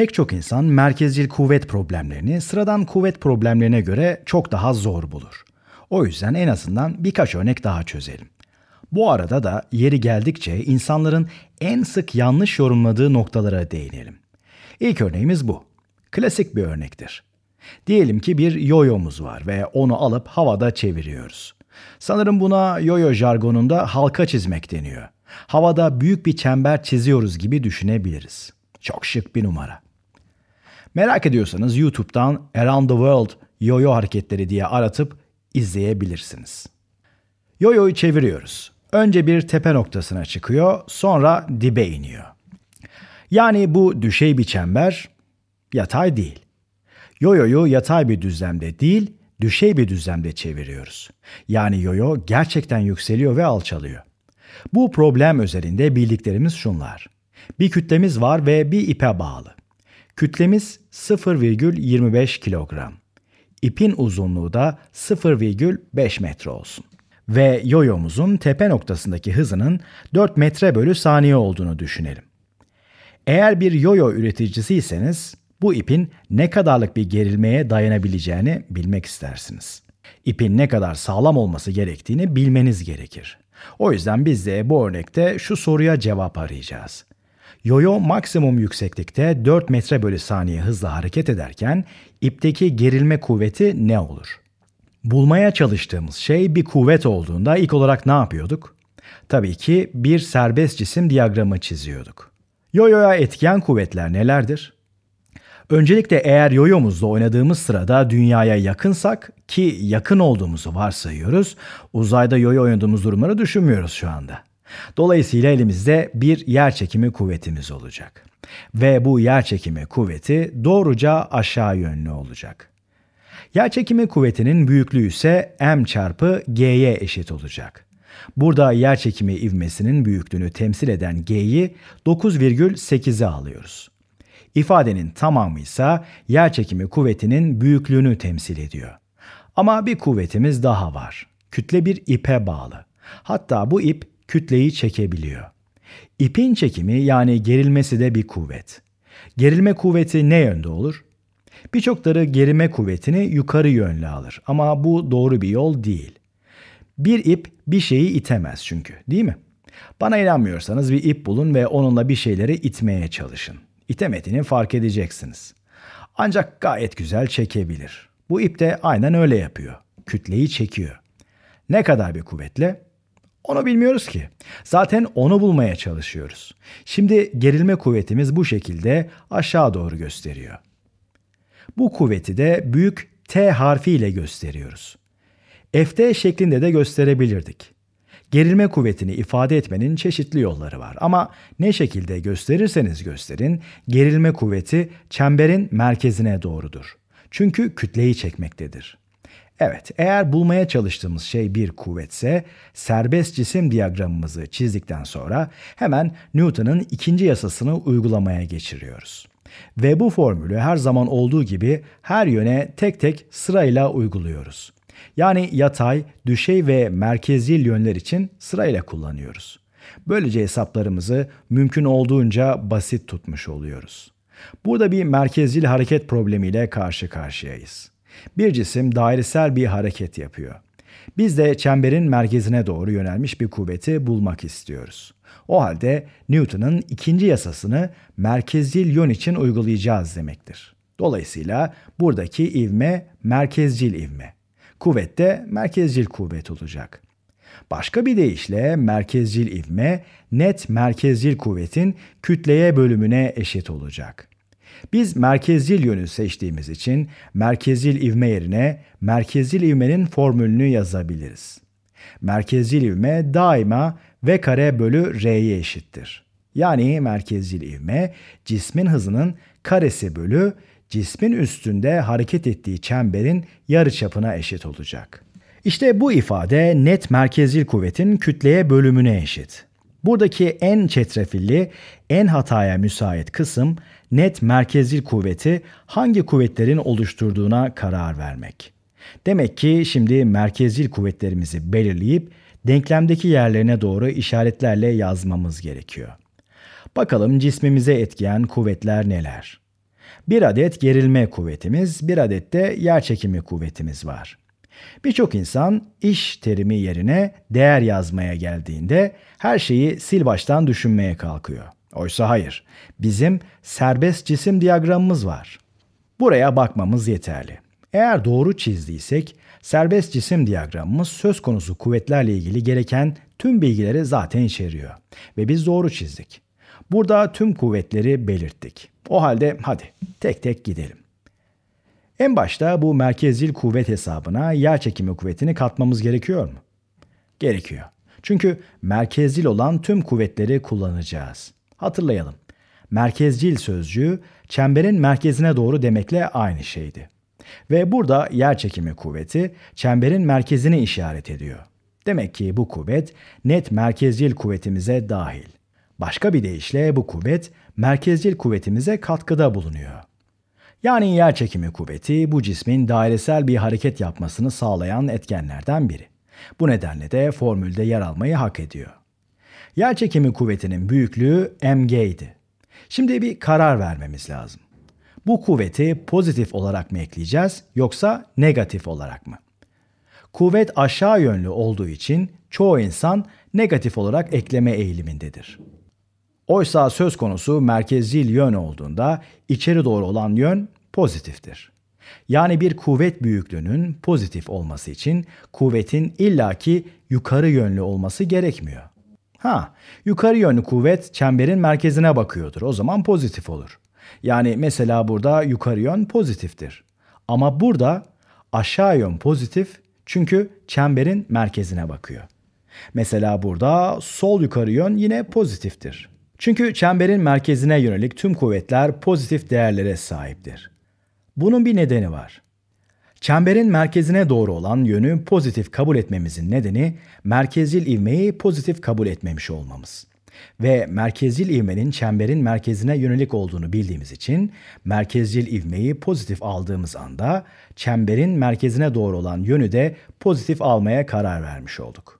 Pek çok insan merkezcil kuvvet problemlerini sıradan kuvvet problemlerine göre çok daha zor bulur. O yüzden en azından birkaç örnek daha çözelim. Bu arada da yeri geldikçe insanların en sık yanlış yorumladığı noktalara değinelim. İlk örneğimiz bu. Klasik bir örnektir. Diyelim ki bir yoyomuz var ve onu alıp havada çeviriyoruz. Sanırım buna yoyo jargonunda halka çizmek deniyor. Havada büyük bir çember çiziyoruz gibi düşünebiliriz. Çok şık bir numara. Merak ediyorsanız YouTube'dan Around the World Yo-Yo hareketleri diye aratıp izleyebilirsiniz. Yo-Yo'yu çeviriyoruz. Önce bir tepe noktasına çıkıyor, sonra dibe iniyor. Yani bu düşey bir çember yatay değil. Yo-yo'yu yatay bir düzlemde değil, düşey bir düzlemde çeviriyoruz. Yani yo-yo gerçekten yükseliyor ve alçalıyor. Bu problem üzerinde bildiklerimiz şunlar. Bir kütlemiz var ve bir ipe bağlı. Kütlemiz 0,25 kilogram. İpin uzunluğu da 0,5 metre olsun. Ve yoyomuzun tepe noktasındaki hızının 4 metre bölü saniye olduğunu düşünelim. Eğer bir yoyo üreticisiyseniz bu ipin ne kadarlık bir gerilmeye dayanabileceğini bilmek istersiniz. İpin ne kadar sağlam olması gerektiğini bilmeniz gerekir. O yüzden biz de bu örnekte şu soruya cevap arayacağız. Yoyo maksimum yükseklikte 4 metre bölü saniye hızla hareket ederken ipteki gerilme kuvveti ne olur? Bulmaya çalıştığımız şey bir kuvvet olduğunda ilk olarak ne yapıyorduk? Tabii ki bir serbest cisim diyagramı çiziyorduk. Yoyoya etkiyen kuvvetler nelerdir? Öncelikle eğer yoyomuzla oynadığımız sırada dünyaya yakınsak ki yakın olduğumuzu varsayıyoruz. Uzayda yoyo oynadığımız durumları düşünmüyoruz şu anda. Dolayısıyla elimizde bir yer çekimi kuvvetimiz olacak. Ve bu yer çekimi kuvveti doğruca aşağı yönlü olacak. Yer çekimi kuvvetinin büyüklüğü ise m çarpı g'ye eşit olacak. Burada yer çekimi ivmesinin büyüklüğünü temsil eden g'yi 9,8'e alıyoruz. İfadenin tamamı ise yer çekimi kuvvetinin büyüklüğünü temsil ediyor. Ama bir kuvvetimiz daha var. Kütle bir ipe bağlı. Hatta bu ip kütleyi çekebiliyor. İpin çekimi yani gerilmesi de bir kuvvet. Gerilme kuvveti ne yönde olur? Birçokları gerilme kuvvetini yukarı yönlü alır ama bu doğru bir yol değil. Bir ip bir şeyi itemez çünkü, değil mi? Bana inanmıyorsanız bir ip bulun ve onunla bir şeyleri itmeye çalışın. İtemediğini fark edeceksiniz. Ancak gayet güzel çekebilir. Bu ip de aynen öyle yapıyor. Kütleyi çekiyor. Ne kadar bir kuvvetle? Onu bilmiyoruz ki. Zaten onu bulmaya çalışıyoruz. Şimdi gerilme kuvvetimiz bu şekilde aşağı doğru gösteriyor. Bu kuvveti de büyük T harfi ile gösteriyoruz. FT şeklinde de gösterebilirdik. Gerilme kuvvetini ifade etmenin çeşitli yolları var ama ne şekilde gösterirseniz gösterin gerilme kuvveti çemberin merkezine doğrudur. Çünkü kütleyi çekmektedir. Evet, eğer bulmaya çalıştığımız şey bir kuvvetse, serbest cisim diyagramımızı çizdikten sonra hemen Newton'un ikinci yasasını uygulamaya geçiriyoruz. Ve bu formülü her zaman olduğu gibi her yöne tek tek sırayla uyguluyoruz. Yani yatay, düşey ve merkezil yönler için sırayla kullanıyoruz. Böylece hesaplarımızı mümkün olduğunca basit tutmuş oluyoruz. Burada bir merkezil hareket problemiyle karşı karşıyayız. Bir cisim dairesel bir hareket yapıyor. Biz de çemberin merkezine doğru yönelmiş bir kuvveti bulmak istiyoruz. O halde Newton'un ikinci yasasını merkezcil yön için uygulayacağız demektir. Dolayısıyla buradaki ivme merkezcil ivme. Kuvvet de merkezcil kuvvet olacak. Başka bir deyişle merkezcil ivme net merkezcil kuvvetin kütleye bölümüne eşit olacak. Biz merkezil yönü seçtiğimiz için merkezil ivme yerine merkezil ivmenin formülünü yazabiliriz. Merkezil ivme daima v kare bölü r'ye eşittir. Yani merkezil ivme cismin hızının karesi bölü cismin üstünde hareket ettiği çemberin yarıçapına eşit olacak. İşte bu ifade net merkezil kuvvetin kütleye bölümüne eşit. Buradaki en çetrefilli, en hataya müsait kısım net merkezil kuvveti hangi kuvvetlerin oluşturduğuna karar vermek. Demek ki şimdi merkezil kuvvetlerimizi belirleyip denklemdeki yerlerine doğru işaretlerle yazmamız gerekiyor. Bakalım cismimize etkiyen kuvvetler neler? Bir adet gerilme kuvvetimiz, bir adet de yer çekimi kuvvetimiz var. Birçok insan iş terimi yerine değer yazmaya geldiğinde her şeyi sil baştan düşünmeye kalkıyor. Oysa hayır. Bizim serbest cisim diyagramımız var. Buraya bakmamız yeterli. Eğer doğru çizdiysek serbest cisim diyagramımız söz konusu kuvvetlerle ilgili gereken tüm bilgileri zaten içeriyor ve biz doğru çizdik. Burada tüm kuvvetleri belirttik. O halde hadi tek tek gidelim. En başta bu merkezil kuvvet hesabına yer çekimi kuvvetini katmamız gerekiyor mu? Gerekiyor. Çünkü merkezil olan tüm kuvvetleri kullanacağız. Hatırlayalım. Merkezcil sözcüğü çemberin merkezine doğru demekle aynı şeydi. Ve burada yer çekimi kuvveti çemberin merkezini işaret ediyor. Demek ki bu kuvvet net merkezcil kuvvetimize dahil. Başka bir deyişle bu kuvvet merkezcil kuvvetimize katkıda bulunuyor. Yani yer çekimi kuvveti bu cismin dairesel bir hareket yapmasını sağlayan etkenlerden biri. Bu nedenle de formülde yer almayı hak ediyor. Yer çekimi kuvvetinin büyüklüğü mg idi. Şimdi bir karar vermemiz lazım. Bu kuvveti pozitif olarak mı ekleyeceğiz yoksa negatif olarak mı? Kuvvet aşağı yönlü olduğu için çoğu insan negatif olarak ekleme eğilimindedir. Oysa söz konusu merkezil yön olduğunda içeri doğru olan yön pozitiftir. Yani bir kuvvet büyüklüğünün pozitif olması için kuvvetin illaki yukarı yönlü olması gerekmiyor. Ha, yukarı yönlü kuvvet çemberin merkezine bakıyordur. O zaman pozitif olur. Yani mesela burada yukarı yön pozitiftir. Ama burada aşağı yön pozitif çünkü çemberin merkezine bakıyor. Mesela burada sol yukarı yön yine pozitiftir. Çünkü çemberin merkezine yönelik tüm kuvvetler pozitif değerlere sahiptir. Bunun bir nedeni var. Çemberin merkezine doğru olan yönü pozitif kabul etmemizin nedeni merkezil ivmeyi pozitif kabul etmemiş olmamız. Ve merkezil ivmenin çemberin merkezine yönelik olduğunu bildiğimiz için merkezil ivmeyi pozitif aldığımız anda çemberin merkezine doğru olan yönü de pozitif almaya karar vermiş olduk.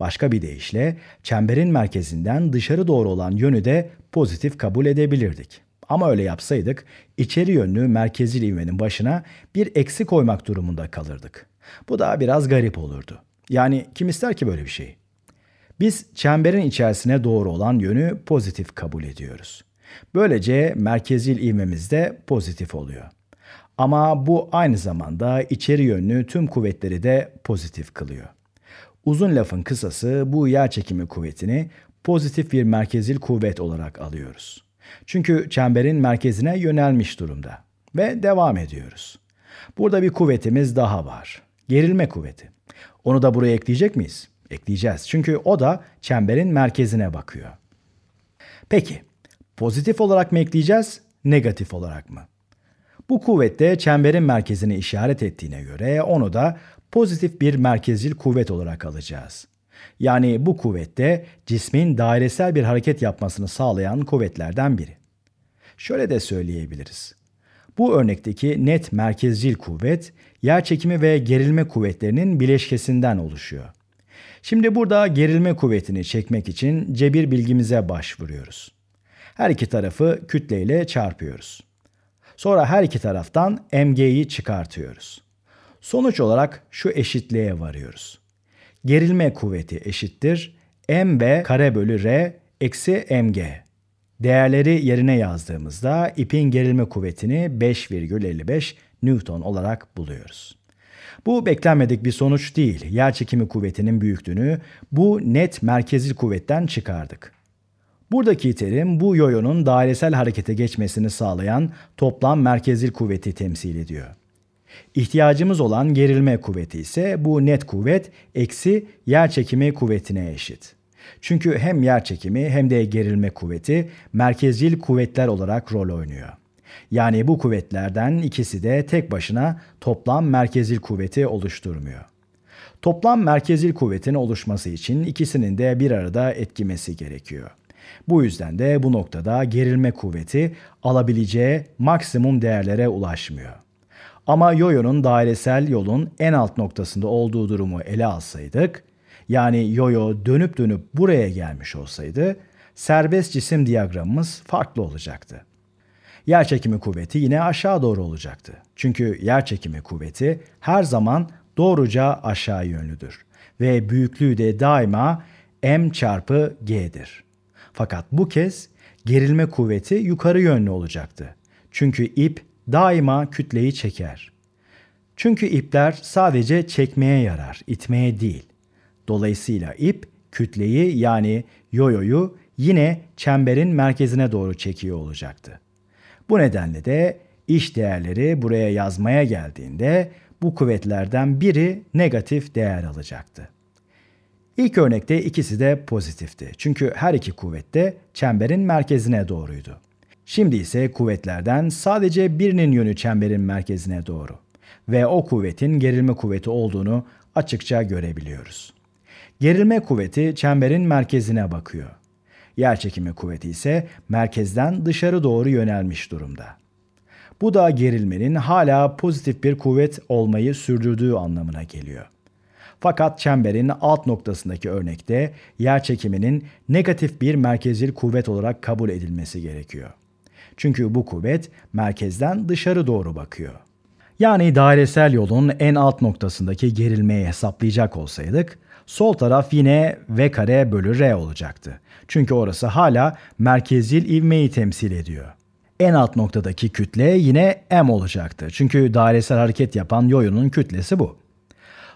Başka bir deyişle çemberin merkezinden dışarı doğru olan yönü de pozitif kabul edebilirdik. Ama öyle yapsaydık içeri yönlü merkezi ivmenin başına bir eksi koymak durumunda kalırdık. Bu da biraz garip olurdu. Yani kim ister ki böyle bir şeyi? Biz çemberin içerisine doğru olan yönü pozitif kabul ediyoruz. Böylece merkezil ivmemiz de pozitif oluyor. Ama bu aynı zamanda içeri yönlü tüm kuvvetleri de pozitif kılıyor. Uzun lafın kısası bu yer çekimi kuvvetini pozitif bir merkezil kuvvet olarak alıyoruz. Çünkü çemberin merkezine yönelmiş durumda ve devam ediyoruz. Burada bir kuvvetimiz daha var. Gerilme kuvveti. Onu da buraya ekleyecek miyiz? Ekleyeceğiz. Çünkü o da çemberin merkezine bakıyor. Peki, pozitif olarak mı ekleyeceğiz, negatif olarak mı? Bu kuvvette çemberin merkezini işaret ettiğine göre onu da pozitif bir merkezcil kuvvet olarak alacağız. Yani bu kuvvette cismin dairesel bir hareket yapmasını sağlayan kuvvetlerden biri. Şöyle de söyleyebiliriz. Bu örnekteki net merkezcil kuvvet yer çekimi ve gerilme kuvvetlerinin bileşkesinden oluşuyor. Şimdi burada gerilme kuvvetini çekmek için cebir bilgimize başvuruyoruz. Her iki tarafı kütleyle çarpıyoruz. Sonra her iki taraftan mg'yi çıkartıyoruz. Sonuç olarak şu eşitliğe varıyoruz. Gerilme kuvveti eşittir mb kare bölü r eksi mg. Değerleri yerine yazdığımızda ipin gerilme kuvvetini 5,55 Newton olarak buluyoruz. Bu beklenmedik bir sonuç değil. Yer çekimi kuvvetinin büyüklüğünü bu net merkezil kuvvetten çıkardık. Buradaki terim bu yoyonun dairesel harekete geçmesini sağlayan toplam merkezil kuvveti temsil ediyor. İhtiyacımız olan gerilme kuvveti ise bu net kuvvet eksi yer çekimi kuvvetine eşit. Çünkü hem yer çekimi hem de gerilme kuvveti merkezcil kuvvetler olarak rol oynuyor. Yani bu kuvvetlerden ikisi de tek başına toplam merkezil kuvveti oluşturmuyor. Toplam merkezil kuvvetin oluşması için ikisinin de bir arada etkimesi gerekiyor. Bu yüzden de bu noktada gerilme kuvveti alabileceği maksimum değerlere ulaşmıyor. Ama yoyonun dairesel yolun en alt noktasında olduğu durumu ele alsaydık, yani yoyo dönüp dönüp buraya gelmiş olsaydı, serbest cisim diyagramımız farklı olacaktı. Yer çekimi kuvveti yine aşağı doğru olacaktı. Çünkü yer çekimi kuvveti her zaman doğruca aşağı yönlüdür ve büyüklüğü de daima m çarpı g'dir. Fakat bu kez gerilme kuvveti yukarı yönlü olacaktı. Çünkü ip daima kütleyi çeker. Çünkü ipler sadece çekmeye yarar, itmeye değil. Dolayısıyla ip kütleyi yani yoyoyu yine çemberin merkezine doğru çekiyor olacaktı. Bu nedenle de iş değerleri buraya yazmaya geldiğinde bu kuvvetlerden biri negatif değer alacaktı. İlk örnekte ikisi de pozitifti. Çünkü her iki kuvvet de çemberin merkezine doğruydu. Şimdi ise kuvvetlerden sadece birinin yönü çemberin merkezine doğru ve o kuvvetin gerilme kuvveti olduğunu açıkça görebiliyoruz. Gerilme kuvveti çemberin merkezine bakıyor. Yerçekimi kuvveti ise merkezden dışarı doğru yönelmiş durumda. Bu da gerilmenin hala pozitif bir kuvvet olmayı sürdürdüğü anlamına geliyor. Fakat çemberin alt noktasındaki örnekte yer çekiminin negatif bir merkezil kuvvet olarak kabul edilmesi gerekiyor. Çünkü bu kuvvet merkezden dışarı doğru bakıyor. Yani dairesel yolun en alt noktasındaki gerilmeyi hesaplayacak olsaydık, sol taraf yine V kare bölü R olacaktı. Çünkü orası hala merkezil ivmeyi temsil ediyor. En alt noktadaki kütle yine M olacaktı. Çünkü dairesel hareket yapan yoyunun kütlesi bu.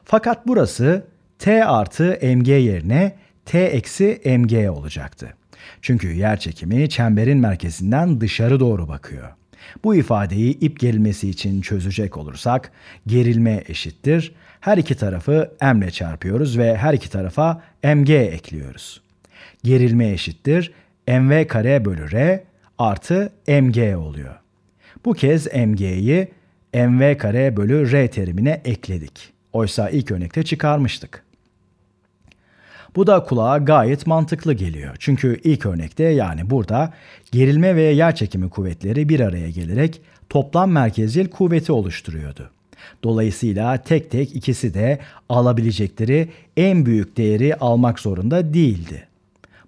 Fakat burası T artı mg yerine T eksi mg olacaktı. Çünkü yer çekimi çemberin merkezinden dışarı doğru bakıyor. Bu ifadeyi ip gerilmesi için çözecek olursak gerilme eşittir. Her iki tarafı m ile çarpıyoruz ve her iki tarafa mg ekliyoruz. Gerilme eşittir mv kare bölü r artı mg oluyor. Bu kez mg'yi mv kare bölü r terimine ekledik. Oysa ilk örnekte çıkarmıştık. Bu da kulağa gayet mantıklı geliyor. Çünkü ilk örnekte yani burada gerilme ve yer çekimi kuvvetleri bir araya gelerek toplam merkezil kuvveti oluşturuyordu. Dolayısıyla tek tek ikisi de alabilecekleri en büyük değeri almak zorunda değildi.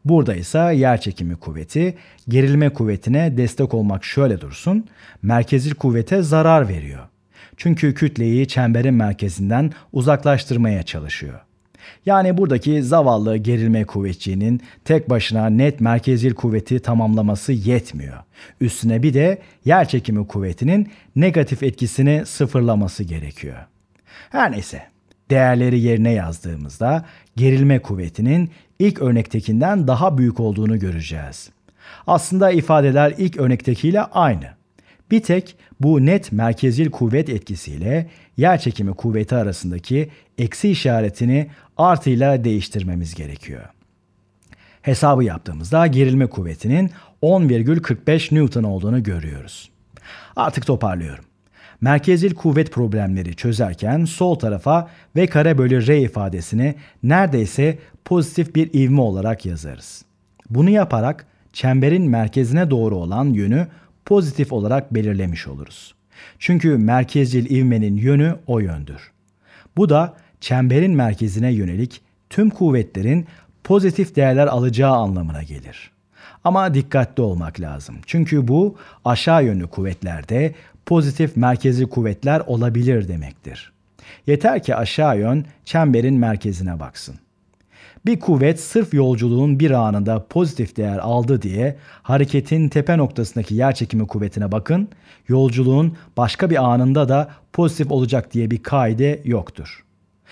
Burada ise yer çekimi kuvveti gerilme kuvvetine destek olmak şöyle dursun, merkezil kuvvete zarar veriyor. Çünkü kütleyi çemberin merkezinden uzaklaştırmaya çalışıyor. Yani buradaki zavallı gerilme kuvvetçiğinin tek başına net merkezil kuvveti tamamlaması yetmiyor. Üstüne bir de yer çekimi kuvvetinin negatif etkisini sıfırlaması gerekiyor. Her neyse, değerleri yerine yazdığımızda gerilme kuvvetinin ilk örnektekinden daha büyük olduğunu göreceğiz. Aslında ifadeler ilk örnektekiyle aynı. Bir tek bu net merkezil kuvvet etkisiyle yer çekimi kuvveti arasındaki eksi işaretini artıyla değiştirmemiz gerekiyor. Hesabı yaptığımızda gerilme kuvvetinin 10,45 Newton olduğunu görüyoruz. Artık toparlıyorum. Merkezil kuvvet problemleri çözerken sol tarafa V kare bölü R ifadesini neredeyse pozitif bir ivme olarak yazarız. Bunu yaparak çemberin merkezine doğru olan yönü pozitif olarak belirlemiş oluruz. Çünkü merkezil ivmenin yönü o yöndür. Bu da çemberin merkezine yönelik tüm kuvvetlerin pozitif değerler alacağı anlamına gelir. Ama dikkatli olmak lazım. Çünkü bu aşağı yönlü kuvvetlerde pozitif merkezi kuvvetler olabilir demektir. Yeter ki aşağı yön çemberin merkezine baksın. Bir kuvvet sırf yolculuğun bir anında pozitif değer aldı diye hareketin tepe noktasındaki yer çekimi kuvvetine bakın, yolculuğun başka bir anında da pozitif olacak diye bir kaide yoktur.